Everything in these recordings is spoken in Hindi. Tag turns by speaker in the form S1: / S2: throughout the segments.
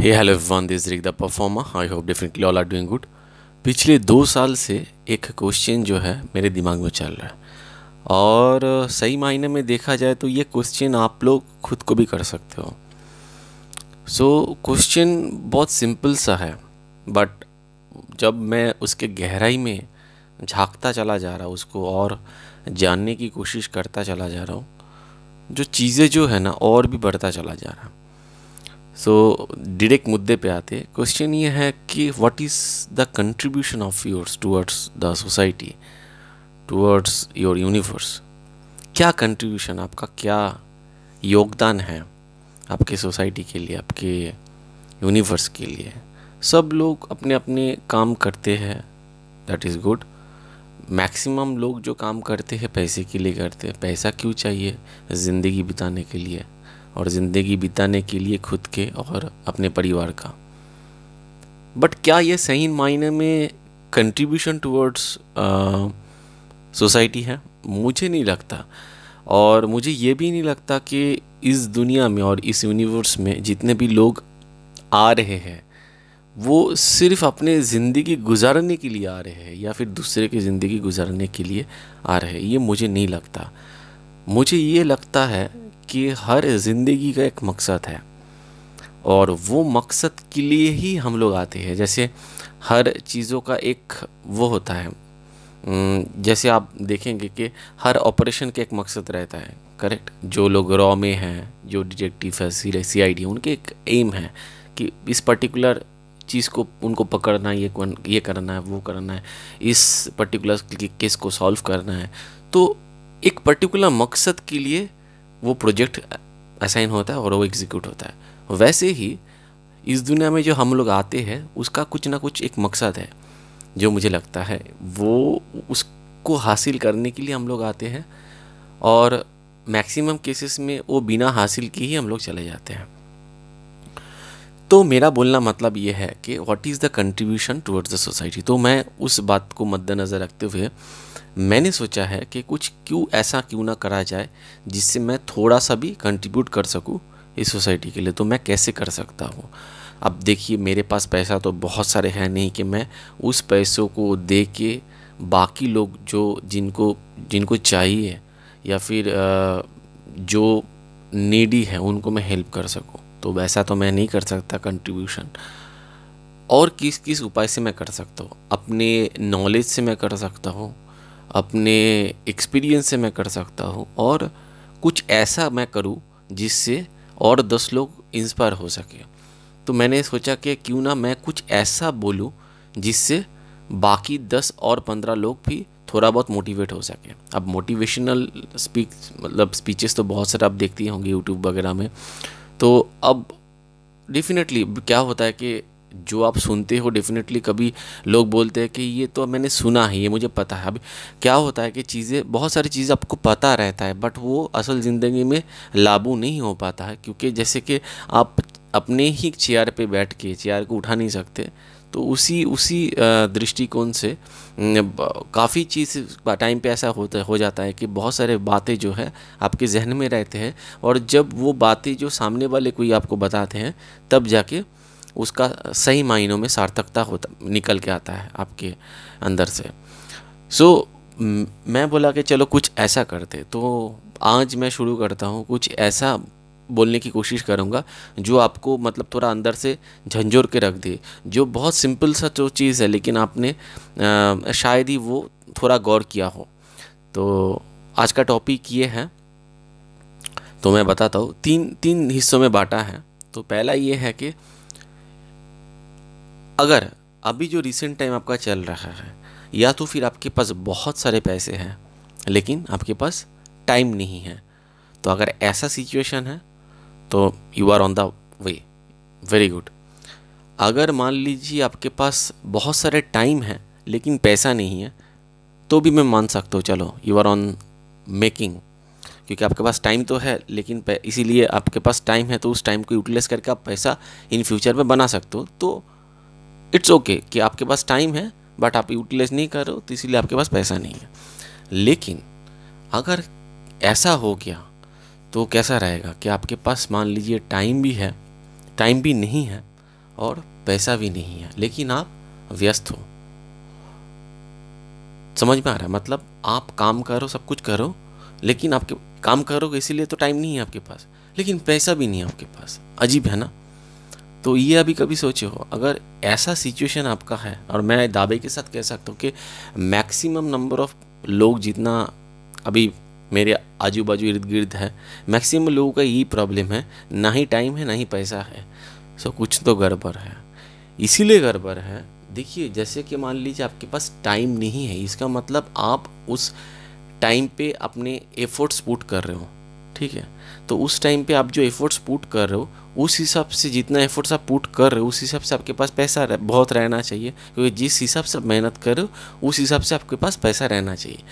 S1: hey hello everyone this Rick the performer I hope definitely all are doing good पिछले दो साल से एक क्वेश्चन जो है मेरे दिमाग में चल रहा है और सही मायने में देखा जाए तो ये क्वेश्चन आप लोग खुद को भी कर सकते हो सो so, क्वेश्चन बहुत सिंपल सा है बट जब मैं उसके गहराई में झांकता चला जा रहा हूँ उसको और जानने की कोशिश करता चला जा रहा हूँ जो चीज़ें जो है ना और भी बढ़ता चला जा रहा सो डायरेक्ट मुद्दे पे आते हैं क्वेश्चन ये है कि what is the contribution of yours towards the society towards your universe क्या कंट्रीब्यूशन आपका क्या योगदान है आपके सोसाइटी के लिए आपके यूनिवर्स के लिए सब लोग अपने अपने काम करते हैं दैट इज़ गुड मैक्सिमम लोग जो काम करते हैं पैसे के लिए करते हैं पैसा क्यों चाहिए ज़िंदगी बिताने के लिए और ज़िंदगी बिताने के लिए खुद के और अपने परिवार का बट क्या ये सही मायने में कंट्रीब्यूशन टूवर्ड्स सोसाइटी है मुझे नहीं लगता और मुझे ये भी नहीं लगता कि इस दुनिया में और इस यूनिवर्स में जितने भी लोग आ रहे हैं वो सिर्फ अपने ज़िंदगी गुजारने के लिए आ रहे हैं या फिर दूसरे की ज़िंदगी गुजारने के लिए आ रहे हैं ये मुझे नहीं लगता मुझे ये लगता है कि हर ज़िंदगी का एक मकसद है और वो मकसद के लिए ही हम लोग आते हैं जैसे हर चीज़ों का एक वो होता है जैसे आप देखेंगे कि हर ऑपरेशन का एक मकसद रहता है करेक्ट जो लोग रॉ में हैं जो डिटेक्टिव है सी आई डी उनके एक एम है कि इस पर्टिकुलर चीज़ को उनको पकड़ना है ये ये करना है वो करना है इस पर्टिकुलर केस को सॉल्व करना है तो एक पर्टिकुलर मकसद के लिए वो प्रोजेक्ट असाइन होता है और वो एग्जीक्यूट होता है वैसे ही इस दुनिया में जो हम लोग आते हैं उसका कुछ ना कुछ एक मकसद है जो मुझे लगता है वो उसको हासिल करने के लिए हम लोग आते हैं और मैक्सिमम केसेस में वो बिना हासिल के ही हम लोग चले जाते हैं तो मेरा बोलना मतलब ये है कि what is the contribution towards the society तो मैं उस बात को मद्देनज़र रखते हुए मैंने सोचा है कि कुछ क्यों ऐसा क्यों ना करा जाए जिससे मैं थोड़ा सा भी कंट्रीब्यूट कर सकूँ इस सोसाइटी के लिए तो मैं कैसे कर सकता हूँ अब देखिए मेरे पास पैसा तो बहुत सारे हैं नहीं कि मैं उस पैसों को दे के बाकी लोग जो जिनको जिनको चाहिए या फिर जो नीडी है उनको मैं हेल्प कर सकूँ तो वैसा तो मैं नहीं कर सकता कंट्रीब्यूशन और किस किस उपाय से मैं कर सकता हूँ अपने नॉलेज से मैं कर सकता हूँ अपने एक्सपीरियंस से मैं कर सकता हूँ और कुछ ऐसा मैं करूँ जिससे और दस लोग इंस्पायर हो सके तो मैंने सोचा कि क्यों ना मैं कुछ ऐसा बोलूँ जिससे बाकी दस और पंद्रह लोग भी थोड़ा बहुत मोटिवेट हो सके अब मोटिवेशनल स्पीक मतलब स्पीचेस तो बहुत सारे आप देखती होंगे यूट्यूब वगैरह में तो अब डेफिनेटली क्या होता है कि जो आप सुनते हो डेफिनेटली कभी लोग बोलते हैं कि ये तो मैंने सुना है ये मुझे पता है अब क्या होता है कि चीज़ें बहुत सारी चीज़ें आपको पता रहता है बट वो असल ज़िंदगी में लागू नहीं हो पाता है क्योंकि जैसे कि आप अपने ही चेयर पे बैठ के चेयर को उठा नहीं सकते तो उसी उसी दृष्टिकोण से काफ़ी चीज़ टाइम पे ऐसा होता हो जाता है कि बहुत सारे बातें जो है आपके जहन में रहते हैं और जब वो बातें जो सामने वाले कोई आपको बताते हैं तब जाके उसका सही मायनों में सार्थकता होता निकल के आता है आपके अंदर से सो so, मैं बोला कि चलो कुछ ऐसा करते तो आज मैं शुरू करता हूँ कुछ ऐसा बोलने की कोशिश करूँगा जो आपको मतलब थोड़ा अंदर से झंझोर के रख दे जो बहुत सिंपल सा जो तो चीज़ है लेकिन आपने आ, शायद ही वो थोड़ा गौर किया हो तो आज का टॉपिक ये है तो मैं बताता हूँ तीन तीन हिस्सों में बांटा है तो पहला ये है कि अगर अभी जो रिसेंट टाइम आपका चल रहा है या तो फिर आपके पास बहुत सारे पैसे हैं लेकिन आपके पास टाइम नहीं है तो अगर ऐसा सिचुएशन है तो you are on the way very good अगर मान लीजिए आपके पास बहुत सारे टाइम है लेकिन पैसा नहीं है तो भी मैं मान सकता हूँ चलो यू आर ऑन मेकिंग क्योंकि आपके पास टाइम तो है लेकिन इसीलिए आपके पास टाइम है तो उस टाइम को यूटिलाइज करके आप पैसा इन फ्यूचर में बना सकते हो तो इट्स ओके okay कि आपके पास टाइम है बट आप यूटिलाइज नहीं कर रहे हो तो इसीलिए आपके पास पैसा नहीं है लेकिन अगर ऐसा हो गया तो कैसा रहेगा कि आपके पास मान लीजिए टाइम भी है टाइम भी नहीं है और पैसा भी नहीं है लेकिन आप व्यस्त हो समझ में आ रहा है मतलब आप काम करो सब कुछ करो लेकिन आपके काम करोगे इसीलिए तो टाइम नहीं है आपके पास लेकिन पैसा भी नहीं है आपके पास अजीब है ना तो ये अभी कभी सोचे हो अगर ऐसा सिचुएशन आपका है और मैं दावे के साथ कह सकता हूँ कि मैक्सिमम नंबर ऑफ लोग जितना अभी मेरे आजू बाजू इर्द गिर्द है मैक्सिमम लोगों का यही प्रॉब्लम है ना ही टाइम है ना ही पैसा है सो कुछ तो गड़बड़ है इसीलिए गड़बड़ है देखिए जैसे कि मान लीजिए आपके पास टाइम नहीं है इसका मतलब आप उस टाइम पे अपने एफर्ट्स पुट कर रहे हो ठीक है तो उस टाइम पे आप जो एफर्ट्स पुट कर रहे हो उस हिसाब से जितना एफर्ट्स आप पुट कर रहे हो उस हिसाब से आपके पास पैसा रह, बहुत रहना चाहिए क्योंकि जिस हिसाब से आप मेहनत कर रहे हो उस हिसाब से आपके पास पैसा रहना चाहिए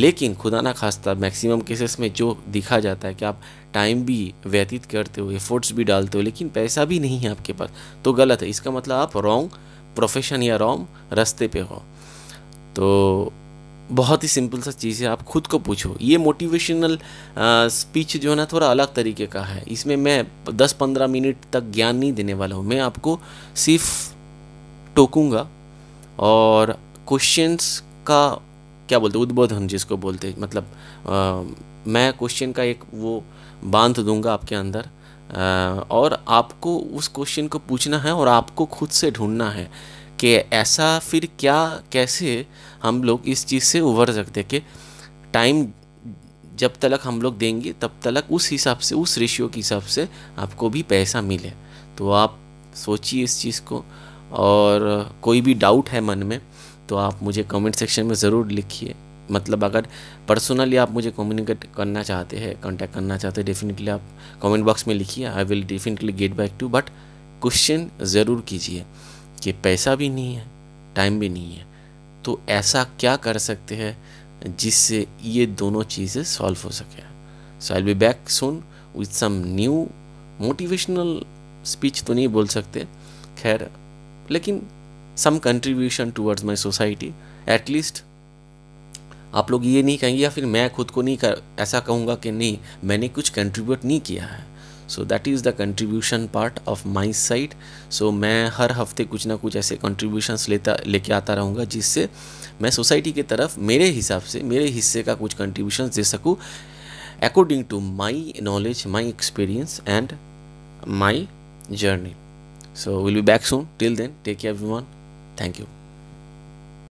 S1: लेकिन खुदा ना खास्ता मैक्सिमम केसेस में जो दिखा जाता है कि आप टाइम भी व्यतीत करते हो एफर्ट्स भी डालते हो लेकिन पैसा भी नहीं है आपके पास तो गलत है इसका मतलब आप रॉन्ग प्रोफेशन या रॉन्ग रास्ते पे हो तो बहुत ही सिंपल सा चीज़ है आप खुद को पूछो ये मोटिवेशनल स्पीच जो है ना थोड़ा अलग तरीके का है इसमें मैं 10-15 मिनट तक ज्ञान नहीं देने वाला हूँ मैं आपको सिर्फ टोकूँगा और क्वेश्चंस का क्या बोलते उद्बोधन जिसको बोलते मतलब आ, मैं क्वेश्चन का एक वो बांध दूंगा आपके अंदर आ, और आपको उस क्वेश्चन को पूछना है और आपको खुद से ढूंढना है कि ऐसा फिर क्या कैसे हम लोग इस चीज़ से उभर सकते कि टाइम जब तक हम लोग देंगे तब तक उस हिसाब से उस रेशियो के हिसाब से आपको भी पैसा मिले तो आप सोचिए इस चीज़ को और कोई भी डाउट है मन में तो आप मुझे कमेंट सेक्शन में ज़रूर लिखिए मतलब अगर पर्सनली आप मुझे कम्युनिकेट करना चाहते हैं कांटेक्ट करना चाहते हैं डेफिनेटली आप कमेंट बॉक्स में लिखिए I will definitely get back to but question ज़रूर कीजिए के पैसा भी नहीं है टाइम भी नहीं है तो ऐसा क्या कर सकते हैं जिससे ये दोनों चीज़ें सॉल्व हो सके so I be back soon with some new motivational speech तो नहीं बोल सकते खैर लेकिन some contribution towards my society at least आप लोग ये नहीं कहेंगे या फिर मैं खुद को नहीं कर ऐसा कहूँगा कि नहीं मैंने कुछ कंट्रीब्यूट नहीं किया है so that is the contribution part of my side so मैं हर हफ्ते कुछ ना कुछ ऐसे कंट्रीब्यूशंस लेता लेके आता रहूँगा जिससे मैं सोसाइटी की तरफ मेरे हिसाब से मेरे हिस्से का कुछ कंट्रीब्यूशन दे सकूँ according to my knowledge my experience and my journey so will be back soon till then take care everyone thank you